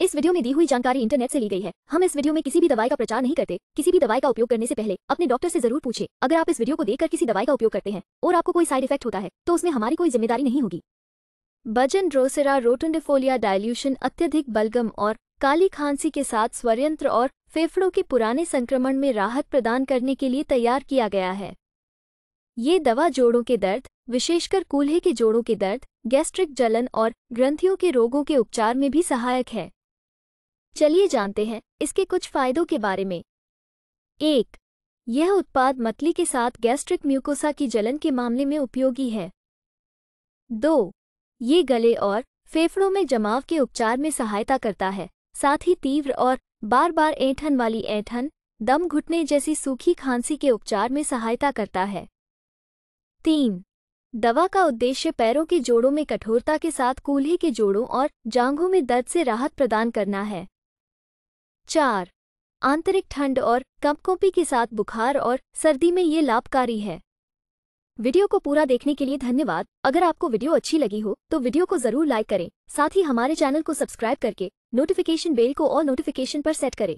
इस वीडियो में दी हुई जानकारी इंटरनेट से ली गई है हम इस वीडियो में किसी भी दवाई का प्रचार नहीं करते किसी भी दवाई का उपयोग करने से पहले अपने डॉक्टर से जरूर पूछे अगर आप इस वीडियो को देखकर किसी दवाई का उपयोग करते हैं और आपको कोई साइड इफेक्ट होता है तो उसमें हमारी कोई जिम्मेदारी नहीं होगी बजन ड्रोसेरा रोटनडिफोलिया डायल्यूशन अत्यधिक बलगम और काली खांसी के साथ स्वरयंत्र और फेफड़ों के पुराने संक्रमण में राहत प्रदान करने के लिए तैयार किया गया है ये दवा जोड़ों के दर्द विशेषकर कूल्हे के जोड़ों के दर्द गैस्ट्रिक जलन और ग्रंथियों के रोगों के उपचार में भी सहायक है चलिए जानते हैं इसके कुछ फायदों के बारे में एक यह उत्पाद मतली के साथ गैस्ट्रिक म्यूकोसा की जलन के मामले में उपयोगी है दो ये गले और फेफड़ों में जमाव के उपचार में सहायता करता है साथ ही तीव्र और बार बार ऐठन वाली ऐठन दम घुटने जैसी सूखी खांसी के उपचार में सहायता करता है तीन दवा का उद्देश्य पैरों के जोड़ों में कठोरता के साथ कूल्हे के जोड़ों और जांघों में दर्द से राहत प्रदान करना है चार आंतरिक ठंड और कंपकोपी के साथ बुखार और सर्दी में ये लाभकारी है वीडियो को पूरा देखने के लिए धन्यवाद अगर आपको वीडियो अच्छी लगी हो तो वीडियो को जरूर लाइक करें साथ ही हमारे चैनल को सब्सक्राइब करके नोटिफिकेशन बेल को और नोटिफिकेशन पर सेट करें